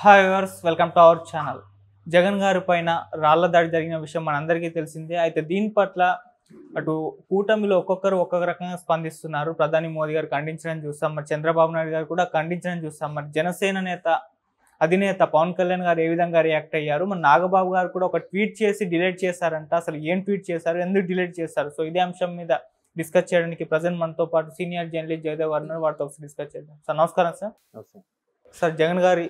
hi viewers welcome to our channel Jagan గారి పైన రాళ్ల దాడి జరిగిన విషయం మనందరికీ తెలిసిందే అయితే దీని పట్ల అటు కూటమిలో ఒక్కొక్కరు ఒక్కొక్క రకంగా స్పందిస్తున్నారు ప్రధాని మోదీ గారు ఖండించడం చూస్తాం మరి చంద్రబాబు నాయుడు గారు కూడా ఖండించడం చూస్తాం మరి జనసేన నేత అధినేత పవన్ కళ్యాణ్ గారు ఏ విధంగా రియాక్ట్ అయ్యారు మరి నాగబాబు గారు కూడా ఒక ట్వీట్ చేసి డిలీట్ చేశారంట అసలు ఏం ట్వీట్ చేశారు ఎందుకు డిలీట్ చేశారు సో ఇదే అంశం మీద డిస్కస్ చేయడానికి ప్రజెంట్ మనతో పాటు సీనియర్ జర్నలిస్ట్ జయదేవ్ గారు వారితో డిస్కస్ చేద్దాం సార్ నమస్కారం సార్ సార్ జగన్ గారి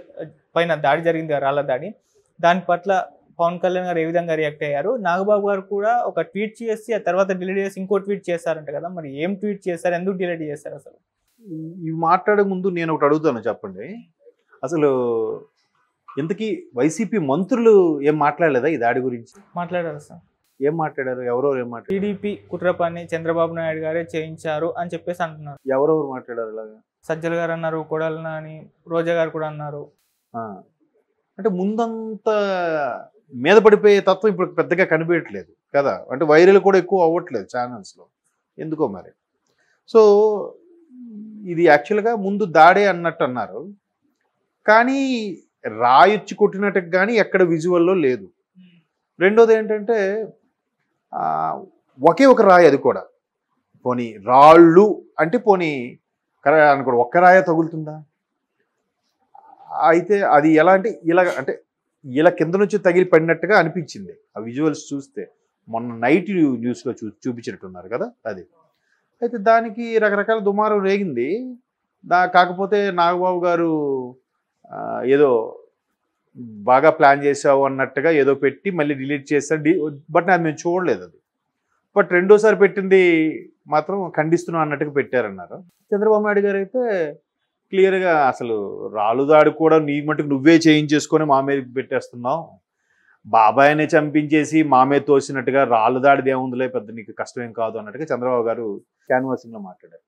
పైన దాడి జరిగింది రాళ్ళ దాడి దాని పట్ల పవన్ కళ్యాణ్ గారు ఏ విధంగా రియాక్ట్ అయ్యారు నాగబాబు గారు కూడా ఒక ట్వీట్ చేసి ఆ తర్వాత డిలీట్ చేసి ఇంకో ట్వీట్ చేశారంట కదా మరి ఏం ట్వీట్ చేశారు ఎందుకు డిలీట్ చేశారు అసలు ఇవి మాట్లాడే ముందు నేను ఒకటి అడుగుతాను చెప్పండి అసలు ఇంతకీ వైసీపీ మంత్రులు ఏం మాట్లాడలేదా ఈ దాడి గురించి మాట్లాడారు సార్ ఏం మాట్లాడారు ఎవరో ఏం టీడీపీ కుట్ర పని చంద్రబాబు నాయుడు గారే చేయించారు అని చెప్పేసి అంటున్నారు ఎవరెవరు మాట్లాడారు ఇలాగా సజ్జల గారు అన్నారు కొడాలని రోజా గారు కూడా అన్నారు అంటే ముందంత మీద పడిపోయే తత్వం ఇప్పుడు పెద్దగా కనిపించట్లేదు కదా అంటే వైరల్ కూడా ఎక్కువ అవ్వట్లేదు ఛానల్స్లో ఎందుకో మరి సో ఇది యాక్చువల్గా ముందు దాడే అన్నట్టు అన్నారు కానీ రాయొచ్చి కొట్టినట్టు కానీ ఎక్కడ విజువల్లో లేదు రెండోది ఏంటంటే ఒకే ఒక రాయి అది కూడా పోనీ రాళ్ళు అంటే పోనీ కరె అనుకోడు ఒక్క రాయ తగులుతుందా అయితే అది ఎలా అంటే ఇలా అంటే ఇలా కింద నుంచి తగిలి పడినట్టుగా అనిపించింది ఆ విజువల్స్ చూస్తే మొన్న నైట్ న్యూస్లో చూ చూపించినట్టున్నారు కదా అది అయితే దానికి రకరకాల దుమారం రేగింది దా కాకపోతే నాగబాబు గారు ఏదో బాగా ప్లాన్ చేసావు అన్నట్టుగా ఏదో పెట్టి మళ్ళీ డిలీట్ చేస్తారు బట్ అది మేము చూడలేదు అది బట్ రెండోసారి పెట్టింది మాత్రం ఖండిస్తున్నాం అన్నట్టుగా పెట్టారన్నారు చంద్రబాబు నాయుడు గారు అయితే క్లియర్గా అసలు దాడి కూడా నీ మటుకు నువ్వే చేయించేసుకొని మా మీద పెట్టేస్తున్నావు బాబాయ్నే చంపించేసి మామే తోసినట్టుగా రాళ్ళు దాడిది ఏముందిలే పెద్ద నీకు కష్టమేం కాదు అన్నట్టుగా చంద్రబాబు గారు క్యాన్వాసింగ్లో మాట్లాడారు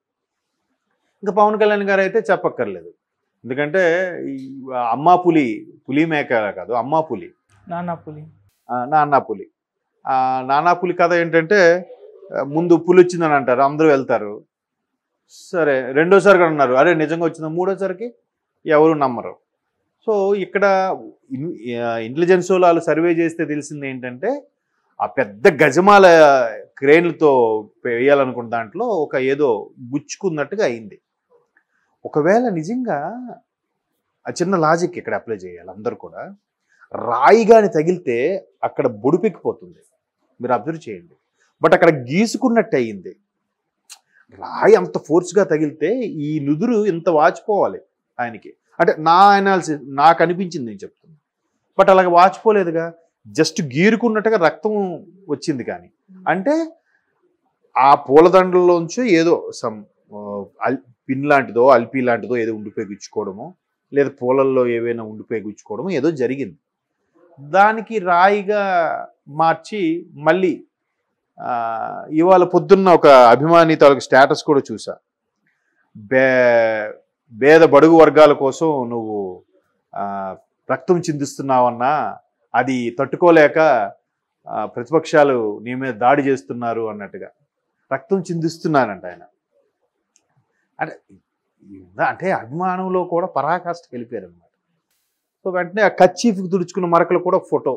ఇంకా పవన్ కళ్యాణ్ గారు అయితే చెప్పక్కర్లేదు ఎందుకంటే అమ్మా పులి పులి మేక కాదు అమ్మా పులి నానా పులి నానా పులి నానా పులి కథ ఏంటంటే ముందు పులి వచ్చిందని అంటారు అందరూ వెళ్తారు సరే రెండోసారి కూడా అన్నారు అరే నిజంగా వచ్చిందా మూడోసారికి ఎవరు నమ్మరు సో ఇక్కడ ఇంటెలిజెన్స్ వాళ్ళు సర్వే చేస్తే తెలిసింది ఏంటంటే ఆ పెద్ద గజమాల క్రేన్లతో వేయాలనుకున్న దాంట్లో ఒక ఏదో గుచ్చుకున్నట్టుగా అయింది ఒకవేళ నిజంగా ఆ చిన్న లాజిక్ ఇక్కడ అప్లై చేయాలి అందరు కూడా రాయి కానీ తగిలితే అక్కడ బుడిపిక్కిపోతుంది మీరు అబ్జర్వ్ చేయండి బట్ అక్కడ గీసుకున్నట్టు అయింది రాయి అంత ఫోర్స్గా తగిలితే ఈ నుదురు ఇంత వాచిపోవాలి ఆయనకి అంటే నా అనాలిసిస్ నాకు అనిపించింది నేను చెప్తున్నా బట్ అలాగే వాచిపోలేదుగా జస్ట్ గీరుకున్నట్టుగా రక్తం వచ్చింది కానీ అంటే ఆ పూలదండల్లోంచి ఏదో సమ్ పిన్ లాంటిదో అల్పి లాంటిదో ఏదో ఉండిపోయిచ్చుకోవడమో లేదా పూలల్లో ఏవైనా ఉండిపోయిచ్చుకోవడమో ఏదో జరిగింది దానికి రాయిగా మార్చి మళ్ళీ ఇవాళ పొద్దున్న ఒక అభిమాని తాలూకు స్టేటస్ కూడా చూసా బే భేద బడుగు వర్గాల కోసం నువ్వు రక్తం చిందిస్తున్నావన్నా అది తట్టుకోలేక ప్రతిపక్షాలు నీ మీద దాడి చేస్తున్నారు అన్నట్టుగా రక్తం చిందిస్తున్నానంట ఆయన అంటే అంటే అభిమానంలో కూడా పరాకాష్ట వెళ్ళిపోయారు అనమాట సో వెంటనే ఆ కచ్చీఫ్కి తుడుచుకున్న మరకలు కూడా ఫోటో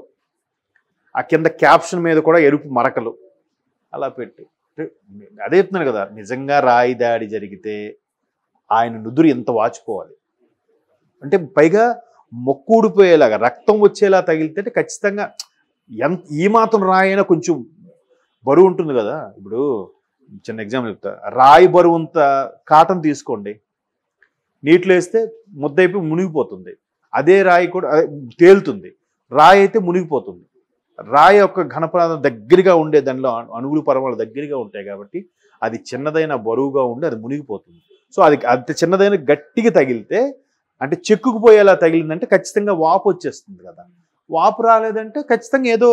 ఆ కింద క్యాప్షన్ మీద కూడా ఎరుపు మరకలు అలా పెట్టి అదే చెప్తున్నాను కదా నిజంగా రాయి దాడి జరిగితే ఆయన నుదురు ఎంత వాచిపోవాలి అంటే పైగా మొక్కుడిపోయేలాగా రక్తం వచ్చేలా తగిలితే ఖచ్చితంగా ఎంత ఈ మాత్రం రాయైనా కొంచెం బరువు ఉంటుంది కదా ఇప్పుడు చిన్న ఎగ్జాంపుల్ చెప్తా రాయి బరువు అంత కాటన్ తీసుకోండి నీటిలో వేస్తే ముద్దైపోయి మునిగిపోతుంది అదే రాయి కూడా తేలుతుంది రాయి అయితే మునిగిపోతుంది రాయి యొక్క ఘనపదార్థం దగ్గరగా ఉండే దానిలో అణువులు పరమాలు దగ్గరగా ఉంటాయి కాబట్టి అది చిన్నదైన బరువుగా ఉండి అది మునిగిపోతుంది సో అది అంత చిన్నదైన గట్టిగా తగిలితే అంటే చెక్కుకుపోయేలా తగిలిందంటే ఖచ్చితంగా వాపు వచ్చేస్తుంది కదా వాపు రాలేదంటే ఖచ్చితంగా ఏదో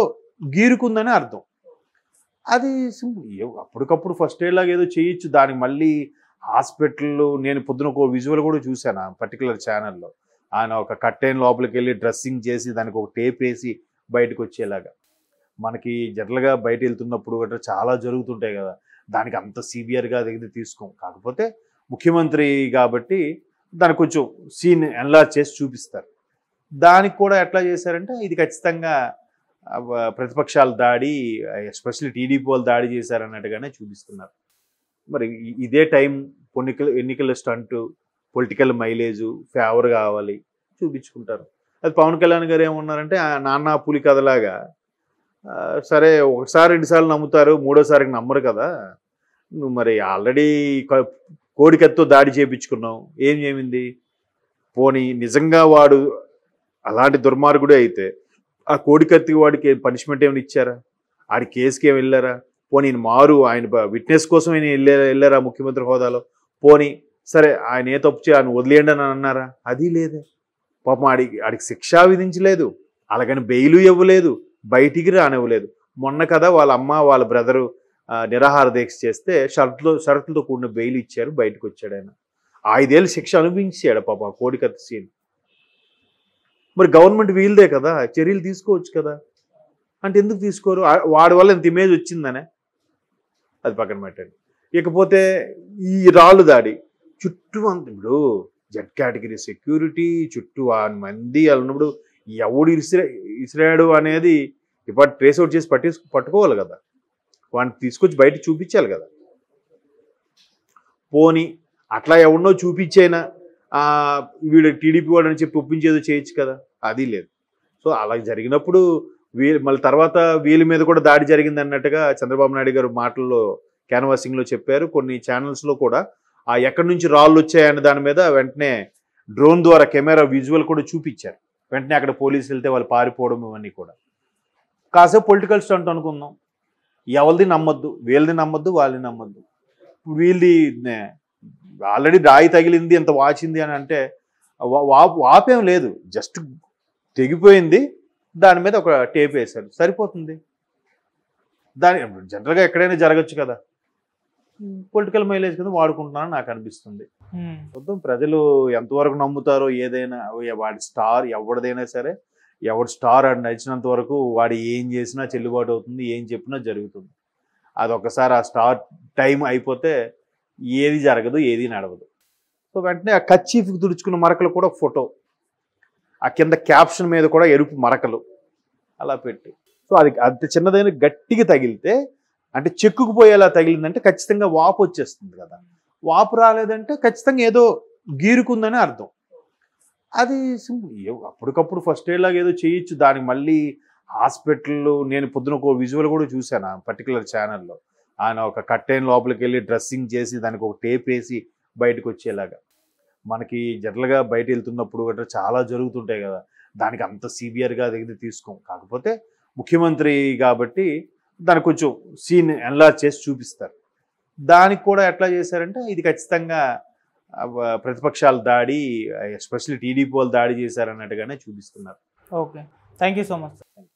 గీరుకుందని అర్థం అది అప్పటికప్పుడు ఫస్ట్ ఎయిడ్ లాగా ఏదో చేయొచ్చు దానికి మళ్ళీ హాస్పిటల్ నేను పొద్దున ఒక విజువల్ కూడా చూశాను పర్టికులర్ ఛానల్లో ఆయన ఒక కట్టెన్ లోపలికి వెళ్ళి డ్రెస్సింగ్ చేసి దానికి ఒక టేప్ వేసి బయటకు వచ్చేలాగా మనకి జనరల్గా బయట వెళ్తున్నప్పుడు గట్రా చాలా జరుగుతుంటాయి కదా దానికి అంత సివియర్గా దగ్గర తీసుకోం కాకపోతే ముఖ్యమంత్రి కాబట్టి దాన్ని కొంచెం సీన్ ఎన్లార్జ్ చేసి చూపిస్తారు దానికి కూడా ఎట్లా చేశారంటే ఇది ఖచ్చితంగా ప్రతిపక్షాలు దాడి ఎస్పెషల్లీ టీడీపీ వాళ్ళు దాడి చేశారన్నట్టుగానే చూపిస్తున్నారు మరి ఇదే టైం పొన్నికల ఎన్నికల స్టంట్ పొలిటికల్ మైలేజు ఫేవర్ కావాలి చూపించుకుంటారు అది పవన్ కళ్యాణ్ గారు ఏమన్నారంటే నాన్న పులి కథలాగా సరే ఒకసారి రెండుసార్లు నమ్ముతారు మూడోసారికి నమ్మరు కదా నువ్వు మరి ఆల్రెడీ కోడికత్తో దాడి చేయించుకున్నావు ఏం చేయింది పోనీ నిజంగా వాడు అలాంటి దుర్మార్గుడే అయితే ఆ కోడికత్తి వాడికి పనిష్మెంట్ ఏమైనా ఇచ్చారా ఆడి కేసుకి ఏమి వెళ్ళారా పోనీ మారు ఆయన విట్నెస్ కోసం ఆయన వెళ్ళే వెళ్ళారా ముఖ్యమంత్రి హోదాలో పోనీ సరే ఆయన ఏ తప్పు చే ఆయన వదిలేయండి అని అన్నారా అది లేదే పాపం ఆడికి ఆడికి శిక్ష విధించలేదు అలాగని బెయిలు ఇవ్వలేదు బయటికి రానివ్వలేదు మొన్న కదా వాళ్ళ అమ్మ వాళ్ళ బ్రదరు నిరాహార దీక్ష చేస్తే షరతులు షరతులతో కూడిన బెయిల్ ఇచ్చారు బయటకు వచ్చాడు ఆయన ఐదేళ్ళు శిక్ష అనుభవించాడు పాప ఆ కోడికత్త సీన్ మరి గవర్నమెంట్ వీలుదే కదా చర్యలు తీసుకోవచ్చు కదా అంటే ఎందుకు తీసుకోరు వాడి వల్ల ఇంత ఇమేజ్ వచ్చిందనే అది పక్కన పెట్టండి ఇకపోతే ఈ రాళ్ళు దాడి చుట్టూ అంత ఇప్పుడు జెడ్ కేటగిరీ సెక్యూరిటీ చుట్టూ ఆ మంది అన్నప్పుడు ఎవడు ఇసిరే ఇసిరాడు అనేది ఇప్పుడు ట్రేస్ అవుట్ చేసి పట్టి పట్టుకోవాలి కదా వాడిని తీసుకొచ్చి బయట చూపించాలి కదా పోని అట్లా ఎవడనో చూపించైనా వీడు టీడీపీ వాడు అని చెప్పి ఒప్పించేదో చేయొచ్చు కదా అది లేదు సో అలా జరిగినప్పుడు వీళ్ళు మళ్ళీ తర్వాత వీళ్ళ మీద కూడా దాడి జరిగింది అన్నట్టుగా చంద్రబాబు నాయుడు గారు మాటల్లో క్యాన్వాసింగ్లో చెప్పారు కొన్ని ఛానల్స్లో కూడా ఆ ఎక్కడి నుంచి రాళ్ళు వచ్చాయని దాని మీద వెంటనే డ్రోన్ ద్వారా కెమెరా విజువల్ కూడా చూపించారు వెంటనే అక్కడ పోలీసులు వెళ్తే వాళ్ళు పారిపోవడం ఇవన్నీ కూడా కాసేపు పొలిటికల్ స్టంట్ అనుకుందాం ఎవరిది నమ్మొద్దు వీళ్ళది నమ్మొద్దు వాళ్ళని నమ్మొద్దు వీళ్ళది ఆల్రెడీ రాయి తగిలింది ఎంత వాచింది అని అంటే వాపేం లేదు జస్ట్ తెగిపోయింది దాని మీద ఒక టేప్ వేశారు సరిపోతుంది దాని జనరల్గా ఎక్కడైనా జరగచ్చు కదా పొలిటికల్ మైలేజ్ కింద వాడుకుంటున్నా నాకు అనిపిస్తుంది మొత్తం ప్రజలు ఎంతవరకు నమ్ముతారో ఏదైనా వాడి స్టార్ ఎవరిదైనా సరే ఎవడు స్టార్ అని నచ్చినంత వరకు వాడు ఏం చేసినా చెల్లుబాటు అవుతుంది ఏం చెప్పినా జరుగుతుంది అది ఒకసారి ఆ స్టార్ టైం అయిపోతే ఏది జరగదు ఏది నడవదు సో వెంటనే ఆ కచ్చీఫ్కి తుడుచుకున్న మరకలు కూడా ఫోటో ఆ కింద క్యాప్షన్ మీద కూడా ఎరుపు మరకలు అలా పెట్టి సో అది అంత చిన్నదైన గట్టిగా తగిలితే అంటే చెక్కుకుపోయేలా తగిలిందంటే ఖచ్చితంగా వాపు వచ్చేస్తుంది కదా వాపు రాలేదంటే ఖచ్చితంగా ఏదో గీరుకుందని అర్థం అది సింపుల్ అప్పటికప్పుడు ఫస్ట్ ఎయిడ్ లాగా ఏదో చేయొచ్చు దానికి మళ్ళీ హాస్పిటల్ నేను పొద్దున ఒక విజువల్ కూడా చూశాను ఆ పర్టికులర్ ఛానల్లో ఆయన ఒక కట్టెన్ లోపలికి వెళ్ళి డ్రెస్సింగ్ చేసి దానికి ఒక టేప్ వేసి బయటకు వచ్చేలాగా మనకి జనరల్గా బయట వెళ్తున్నప్పుడు గట్రా చాలా జరుగుతుంటాయి కదా దానికి అంత సీవియర్గా దగ్గర తీసుకోం కాకపోతే ముఖ్యమంత్రి కాబట్టి దాన్ని కొంచెం సీన్ ఎన్లా చేసి చూపిస్తారు దానికి కూడా ఎట్లా చేశారంటే ఇది ఖచ్చితంగా ప్రతిపక్షాలు దాడి ఎస్పెషల్లీ టీడీపీ వాళ్ళు దాడి చేశారన్నట్టుగానే చూపిస్తున్నారు ఓకే థ్యాంక్ సో మచ్